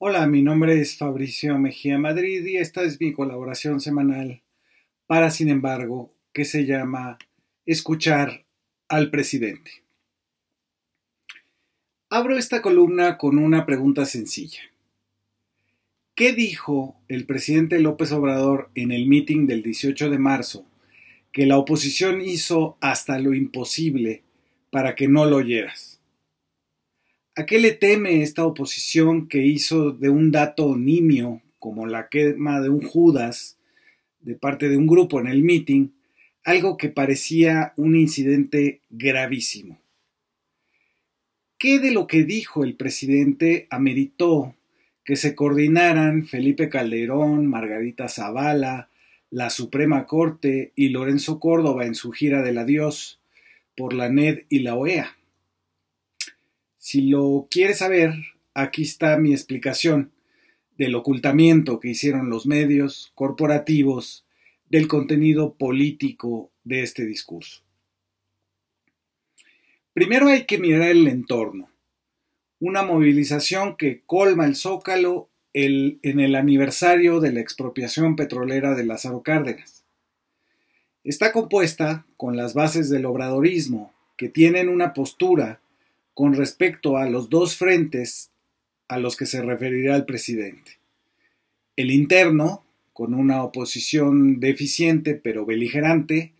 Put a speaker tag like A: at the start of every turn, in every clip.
A: Hola, mi nombre es Fabricio Mejía Madrid y esta es mi colaboración semanal para, sin embargo, que se llama Escuchar al presidente. Abro esta columna con una pregunta sencilla. ¿Qué dijo el presidente López Obrador en el meeting del 18 de marzo que la oposición hizo hasta lo imposible para que no lo oyeras? ¿A qué le teme esta oposición que hizo de un dato nimio, como la quema de un Judas, de parte de un grupo en el meeting, algo que parecía un incidente gravísimo? ¿Qué de lo que dijo el presidente ameritó que se coordinaran Felipe Calderón, Margarita Zavala, la Suprema Corte y Lorenzo Córdoba en su gira del adiós por la NED y la OEA? Si lo quieres saber, aquí está mi explicación del ocultamiento que hicieron los medios corporativos del contenido político de este discurso. Primero hay que mirar el entorno. Una movilización que colma el zócalo en el aniversario de la expropiación petrolera de Lázaro Cárdenas. Está compuesta con las bases del obradorismo, que tienen una postura con respecto a los dos frentes a los que se referirá el presidente. El interno, con una oposición deficiente pero beligerante,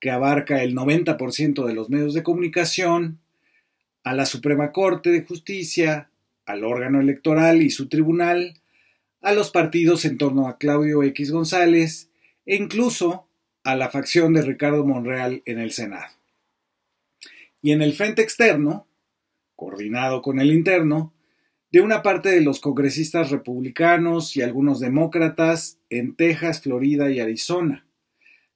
A: que abarca el 90% de los medios de comunicación, a la Suprema Corte de Justicia, al órgano electoral y su tribunal, a los partidos en torno a Claudio X González e incluso a la facción de Ricardo Monreal en el Senado. Y en el frente externo, coordinado con el interno, de una parte de los congresistas republicanos y algunos demócratas en Texas, Florida y Arizona,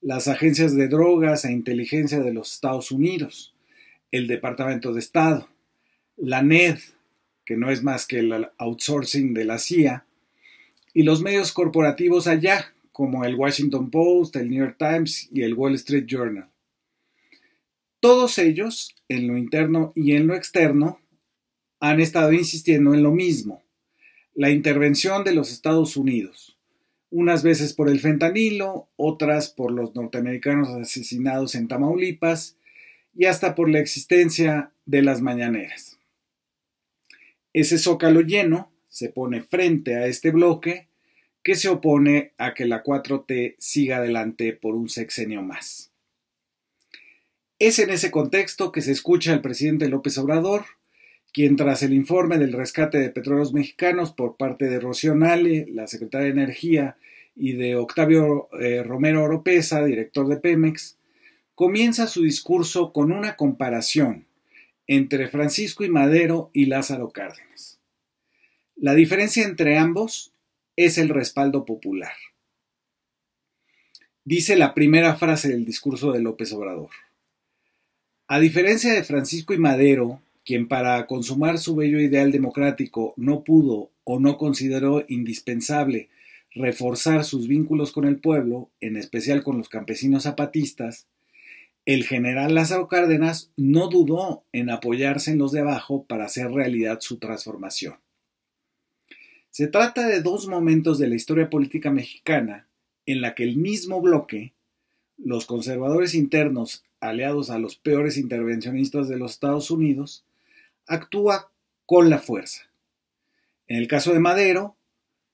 A: las agencias de drogas e inteligencia de los Estados Unidos, el Departamento de Estado, la NED, que no es más que el outsourcing de la CIA, y los medios corporativos allá, como el Washington Post, el New York Times y el Wall Street Journal. Todos ellos, en lo interno y en lo externo, han estado insistiendo en lo mismo, la intervención de los Estados Unidos, unas veces por el fentanilo, otras por los norteamericanos asesinados en Tamaulipas y hasta por la existencia de las mañaneras. Ese zócalo lleno se pone frente a este bloque que se opone a que la 4T siga adelante por un sexenio más. Es en ese contexto que se escucha al presidente López Obrador, quien tras el informe del rescate de petróleos mexicanos por parte de Rocío Nale, la secretaria de Energía, y de Octavio eh, Romero Oropesa, director de Pemex, comienza su discurso con una comparación entre Francisco y Madero y Lázaro Cárdenas. La diferencia entre ambos es el respaldo popular. Dice la primera frase del discurso de López Obrador. A diferencia de Francisco y Madero, quien para consumar su bello ideal democrático no pudo o no consideró indispensable reforzar sus vínculos con el pueblo, en especial con los campesinos zapatistas, el general Lázaro Cárdenas no dudó en apoyarse en los de abajo para hacer realidad su transformación. Se trata de dos momentos de la historia política mexicana en la que el mismo bloque, los conservadores internos aliados a los peores intervencionistas de los Estados Unidos, actúa con la fuerza. En el caso de Madero,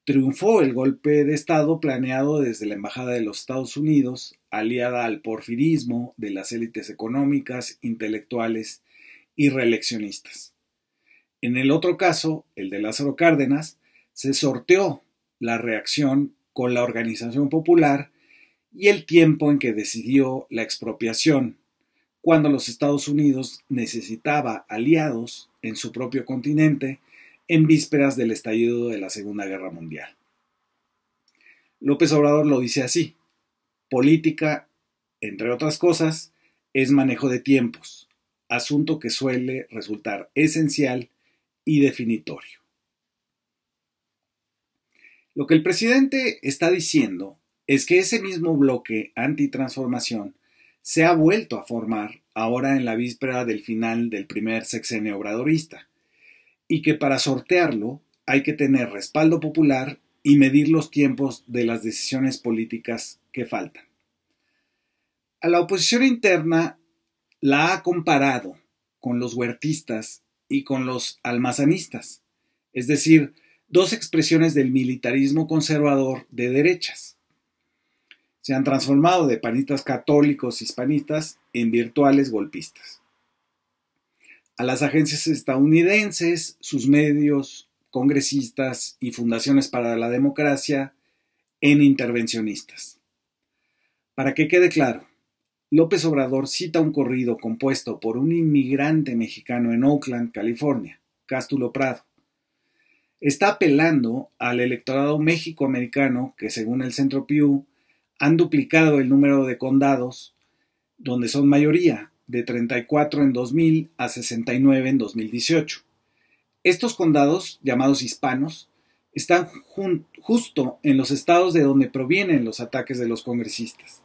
A: triunfó el golpe de Estado planeado desde la Embajada de los Estados Unidos, aliada al porfirismo de las élites económicas, intelectuales y reeleccionistas. En el otro caso, el de Lázaro Cárdenas, se sorteó la reacción con la organización popular y el tiempo en que decidió la expropiación, cuando los Estados Unidos necesitaba aliados en su propio continente en vísperas del estallido de la Segunda Guerra Mundial. López Obrador lo dice así, política, entre otras cosas, es manejo de tiempos, asunto que suele resultar esencial y definitorio. Lo que el presidente está diciendo es que ese mismo bloque antitransformación se ha vuelto a formar ahora en la víspera del final del primer sexenio obradorista, y que para sortearlo hay que tener respaldo popular y medir los tiempos de las decisiones políticas que faltan. A la oposición interna la ha comparado con los huertistas y con los almazanistas, es decir, dos expresiones del militarismo conservador de derechas se han transformado de panistas católicos hispanistas en virtuales golpistas. A las agencias estadounidenses, sus medios, congresistas y fundaciones para la democracia en intervencionistas. Para que quede claro, López Obrador cita un corrido compuesto por un inmigrante mexicano en Oakland, California, Cástulo Prado. Está apelando al electorado méxico-americano que, según el Centro Pew, han duplicado el número de condados donde son mayoría, de 34 en 2000 a 69 en 2018. Estos condados, llamados hispanos, están justo en los estados de donde provienen los ataques de los congresistas,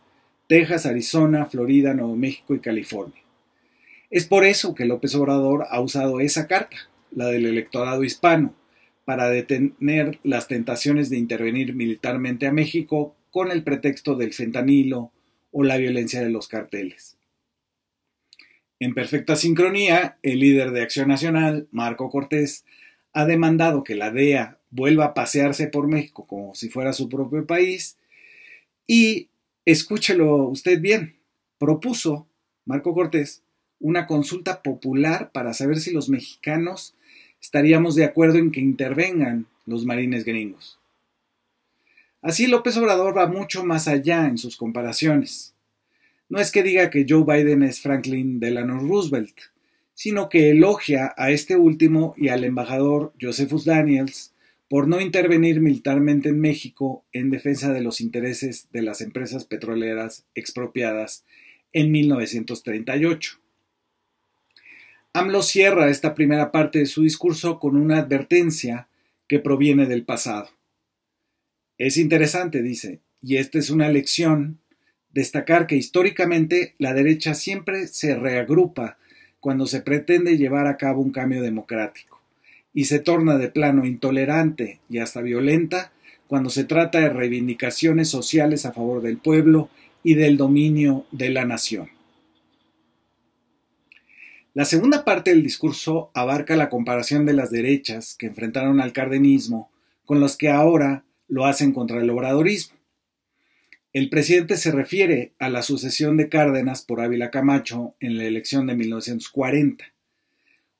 A: Texas, Arizona, Florida, Nuevo México y California. Es por eso que López Obrador ha usado esa carta, la del electorado hispano, para detener las tentaciones de intervenir militarmente a México con el pretexto del fentanilo o la violencia de los carteles. En perfecta sincronía, el líder de Acción Nacional, Marco Cortés, ha demandado que la DEA vuelva a pasearse por México como si fuera su propio país y, escúchelo usted bien, propuso Marco Cortés una consulta popular para saber si los mexicanos estaríamos de acuerdo en que intervengan los marines gringos. Así López Obrador va mucho más allá en sus comparaciones. No es que diga que Joe Biden es Franklin Delano Roosevelt, sino que elogia a este último y al embajador Josephus Daniels por no intervenir militarmente en México en defensa de los intereses de las empresas petroleras expropiadas en 1938. AMLO cierra esta primera parte de su discurso con una advertencia que proviene del pasado. Es interesante, dice, y esta es una lección, destacar que históricamente la derecha siempre se reagrupa cuando se pretende llevar a cabo un cambio democrático, y se torna de plano intolerante y hasta violenta cuando se trata de reivindicaciones sociales a favor del pueblo y del dominio de la nación. La segunda parte del discurso abarca la comparación de las derechas que enfrentaron al cardenismo con los que ahora lo hacen contra el obradorismo. El presidente se refiere a la sucesión de Cárdenas por Ávila Camacho en la elección de 1940.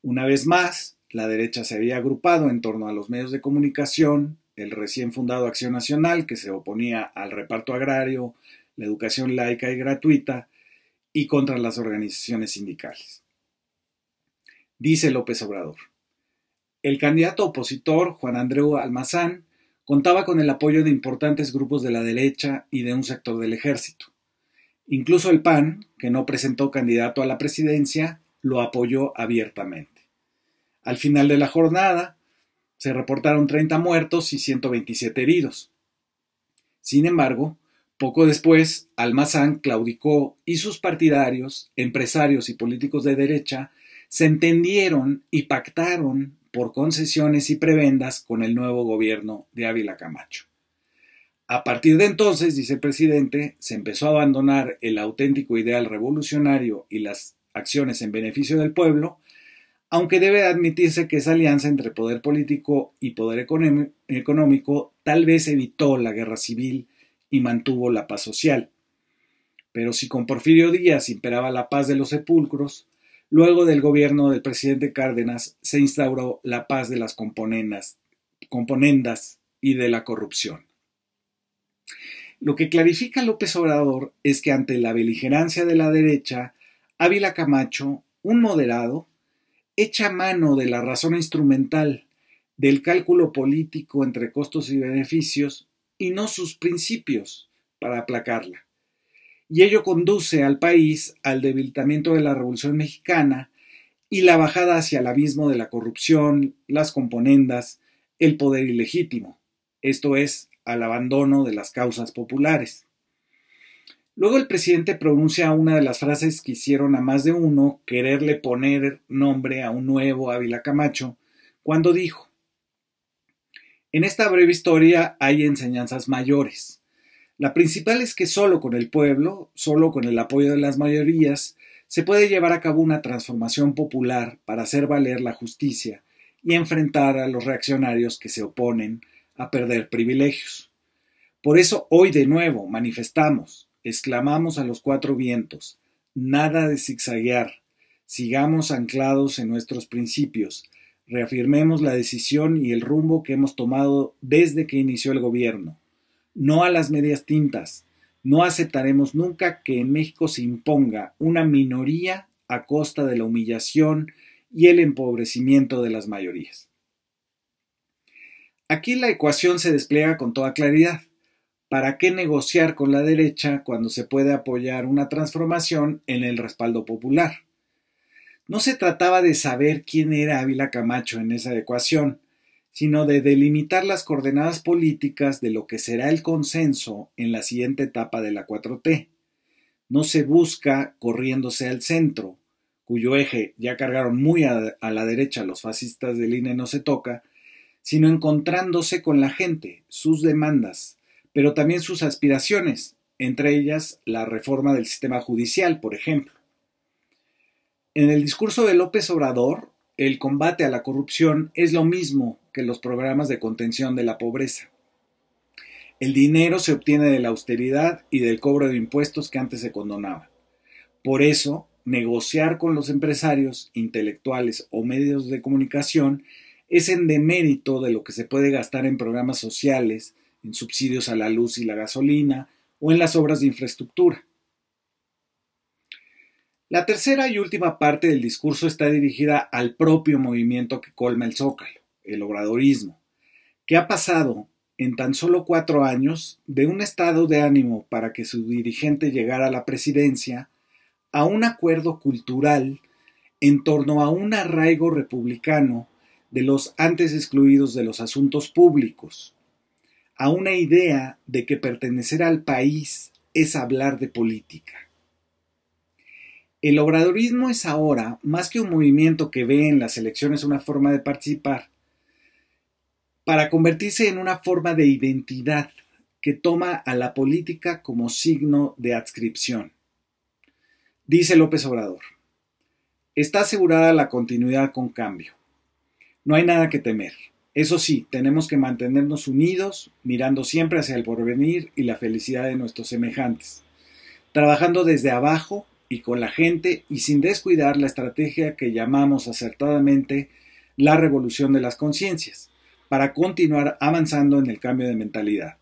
A: Una vez más, la derecha se había agrupado en torno a los medios de comunicación, el recién fundado Acción Nacional, que se oponía al reparto agrario, la educación laica y gratuita, y contra las organizaciones sindicales. Dice López Obrador. El candidato opositor, Juan Andreu Almazán, contaba con el apoyo de importantes grupos de la derecha y de un sector del ejército. Incluso el PAN, que no presentó candidato a la presidencia, lo apoyó abiertamente. Al final de la jornada, se reportaron 30 muertos y 127 heridos. Sin embargo, poco después, Almazán claudicó y sus partidarios, empresarios y políticos de derecha se entendieron y pactaron por concesiones y prebendas con el nuevo gobierno de Ávila Camacho. A partir de entonces, dice el presidente, se empezó a abandonar el auténtico ideal revolucionario y las acciones en beneficio del pueblo, aunque debe admitirse que esa alianza entre poder político y poder económico tal vez evitó la guerra civil y mantuvo la paz social. Pero si con Porfirio Díaz imperaba la paz de los sepulcros, Luego del gobierno del presidente Cárdenas se instauró la paz de las componendas, y de la corrupción. Lo que clarifica López Obrador es que ante la beligerancia de la derecha, Ávila Camacho, un moderado, echa mano de la razón instrumental, del cálculo político entre costos y beneficios, y no sus principios, para aplacarla y ello conduce al país al debilitamiento de la Revolución Mexicana y la bajada hacia el abismo de la corrupción, las componendas, el poder ilegítimo, esto es, al abandono de las causas populares. Luego el presidente pronuncia una de las frases que hicieron a más de uno quererle poner nombre a un nuevo Ávila Camacho, cuando dijo, En esta breve historia hay enseñanzas mayores. La principal es que solo con el pueblo, solo con el apoyo de las mayorías, se puede llevar a cabo una transformación popular para hacer valer la justicia y enfrentar a los reaccionarios que se oponen a perder privilegios. Por eso hoy de nuevo manifestamos, exclamamos a los cuatro vientos, nada de zigzaguear, sigamos anclados en nuestros principios, reafirmemos la decisión y el rumbo que hemos tomado desde que inició el gobierno no a las medias tintas. No aceptaremos nunca que en México se imponga una minoría a costa de la humillación y el empobrecimiento de las mayorías. Aquí la ecuación se despliega con toda claridad. ¿Para qué negociar con la derecha cuando se puede apoyar una transformación en el respaldo popular? No se trataba de saber quién era Ávila Camacho en esa ecuación, sino de delimitar las coordenadas políticas de lo que será el consenso en la siguiente etapa de la 4T. No se busca corriéndose al centro, cuyo eje ya cargaron muy a, la derecha los fascistas del INE no se toca, sino encontrándose con la gente, sus demandas, pero también sus aspiraciones, entre ellas la reforma del sistema judicial, por ejemplo. En el discurso de López Obrador, el combate a la corrupción es lo mismo que los programas de contención de la pobreza. El dinero se obtiene de la austeridad y del cobro de impuestos que antes se condonaban. Por eso, negociar con los empresarios, intelectuales o medios de comunicación es en demérito de lo que se puede gastar en programas sociales, en subsidios a la luz y la gasolina o en las obras de infraestructura. La tercera y última parte del discurso está dirigida al propio movimiento que colma el zócalo, el obradorismo, que ha pasado en tan solo cuatro años de un estado de ánimo para que su dirigente llegara a la presidencia a un acuerdo cultural en torno a un arraigo republicano de los antes excluidos de los asuntos públicos, a una idea de que pertenecer al país es hablar de política. El obradorismo es ahora, más que un movimiento que ve en las elecciones una forma de participar, para convertirse en una forma de identidad que toma a la política como signo de adscripción. Dice López Obrador, está asegurada la continuidad con cambio. No hay nada que temer. Eso sí, tenemos que mantenernos unidos, mirando siempre hacia el porvenir y la felicidad de nuestros semejantes, trabajando desde abajo y con la gente y sin descuidar la estrategia que llamamos acertadamente la revolución de las conciencias, para continuar avanzando en el cambio de mentalidad,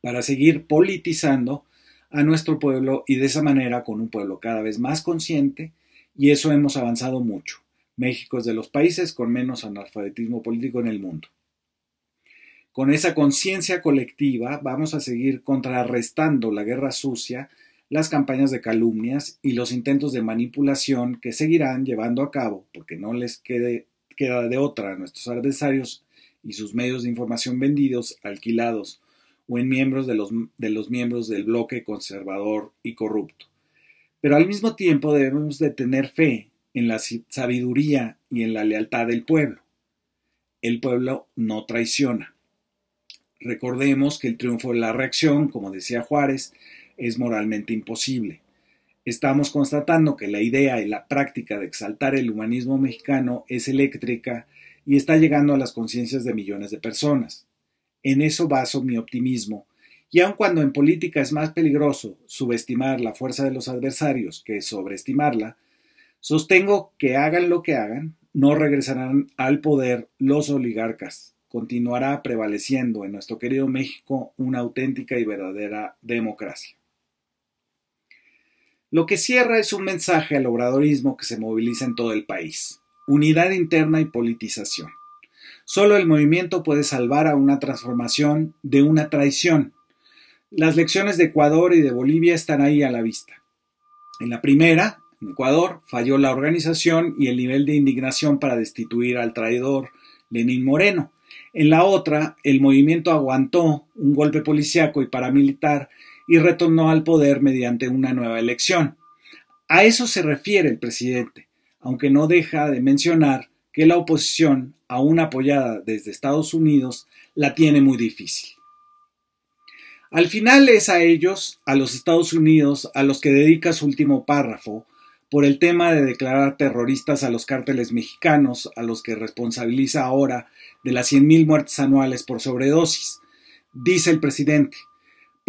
A: para seguir politizando a nuestro pueblo y de esa manera con un pueblo cada vez más consciente y eso hemos avanzado mucho. México es de los países con menos analfabetismo político en el mundo. Con esa conciencia colectiva vamos a seguir contrarrestando la guerra sucia las campañas de calumnias y los intentos de manipulación que seguirán llevando a cabo, porque no les quede, queda de otra a nuestros adversarios y sus medios de información vendidos, alquilados o en miembros de los, de los miembros del bloque conservador y corrupto. Pero al mismo tiempo debemos de tener fe en la sabiduría y en la lealtad del pueblo. El pueblo no traiciona. Recordemos que el triunfo de la reacción, como decía Juárez, es moralmente imposible. Estamos constatando que la idea y la práctica de exaltar el humanismo mexicano es eléctrica y está llegando a las conciencias de millones de personas. En eso baso mi optimismo, y aun cuando en política es más peligroso subestimar la fuerza de los adversarios que sobreestimarla, sostengo que hagan lo que hagan, no regresarán al poder los oligarcas. Continuará prevaleciendo en nuestro querido México una auténtica y verdadera democracia. Lo que cierra es un mensaje al obradorismo que se moviliza en todo el país. Unidad interna y politización. Solo el movimiento puede salvar a una transformación de una traición. Las lecciones de Ecuador y de Bolivia están ahí a la vista. En la primera, en Ecuador, falló la organización y el nivel de indignación para destituir al traidor Lenín Moreno. En la otra, el movimiento aguantó un golpe policíaco y paramilitar y retornó al poder mediante una nueva elección. A eso se refiere el presidente, aunque no deja de mencionar que la oposición, aún apoyada desde Estados Unidos, la tiene muy difícil. Al final es a ellos, a los Estados Unidos, a los que dedica su último párrafo, por el tema de declarar terroristas a los cárteles mexicanos, a los que responsabiliza ahora de las 100.000 muertes anuales por sobredosis. Dice el presidente,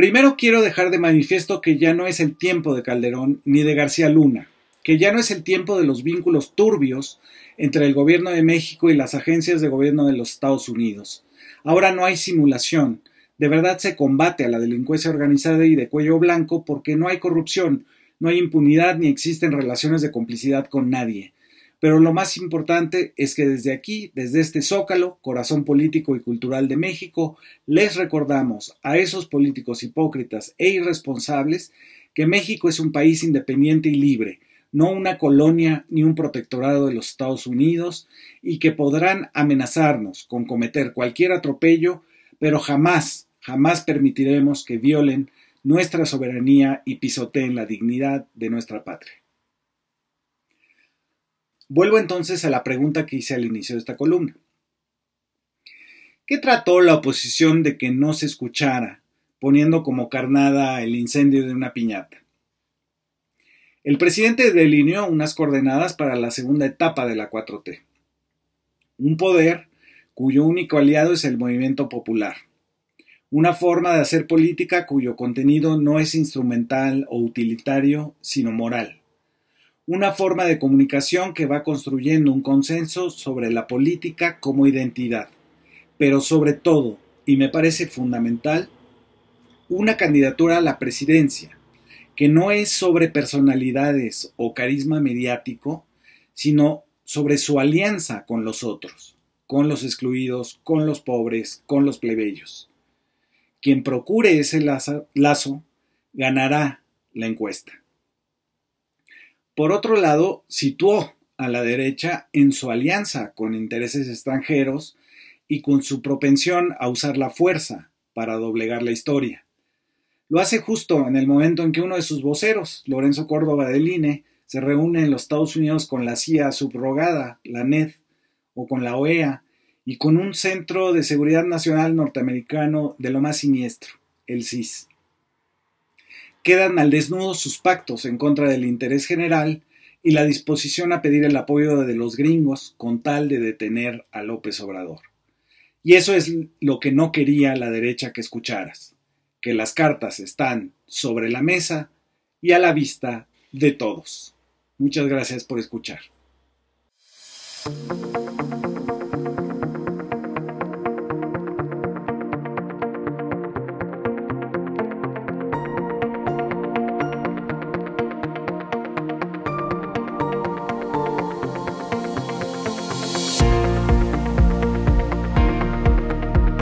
A: Primero quiero dejar de manifiesto que ya no es el tiempo de Calderón ni de García Luna, que ya no es el tiempo de los vínculos turbios entre el gobierno de México y las agencias de gobierno de los Estados Unidos. Ahora no hay simulación, de verdad se combate a la delincuencia organizada y de cuello blanco porque no hay corrupción, no hay impunidad ni existen relaciones de complicidad con nadie. Pero lo más importante es que desde aquí, desde este zócalo, corazón político y cultural de México, les recordamos a esos políticos hipócritas e irresponsables que México es un país independiente y libre, no una colonia ni un protectorado de los Estados Unidos, y que podrán amenazarnos con cometer cualquier atropello, pero jamás, jamás permitiremos que violen nuestra soberanía y pisoteen la dignidad de nuestra patria. Vuelvo entonces a la pregunta que hice al inicio de esta columna. ¿Qué trató la oposición de que no se escuchara, poniendo como carnada el incendio de una piñata? El presidente delineó unas coordenadas para la segunda etapa de la 4T. Un poder cuyo único aliado es el movimiento popular. Una forma de hacer política cuyo contenido no es instrumental o utilitario, sino moral una forma de comunicación que va construyendo un consenso sobre la política como identidad, pero sobre todo, y me parece fundamental, una candidatura a la presidencia, que no es sobre personalidades o carisma mediático, sino sobre su alianza con los otros, con los excluidos, con los pobres, con los plebeyos. Quien procure ese lazo, ganará la encuesta. Por otro lado, situó a la derecha en su alianza con intereses extranjeros y con su propensión a usar la fuerza para doblegar la historia. Lo hace justo en el momento en que uno de sus voceros, Lorenzo Córdoba del INE, se reúne en los Estados Unidos con la CIA subrogada, la NED, o con la OEA, y con un Centro de Seguridad Nacional norteamericano de lo más siniestro, el CIS quedan al desnudo sus pactos en contra del interés general y la disposición a pedir el apoyo de los gringos con tal de detener a López Obrador. Y eso es lo que no quería la derecha que escucharas, que las cartas están sobre la mesa y a la vista de todos. Muchas gracias por escuchar.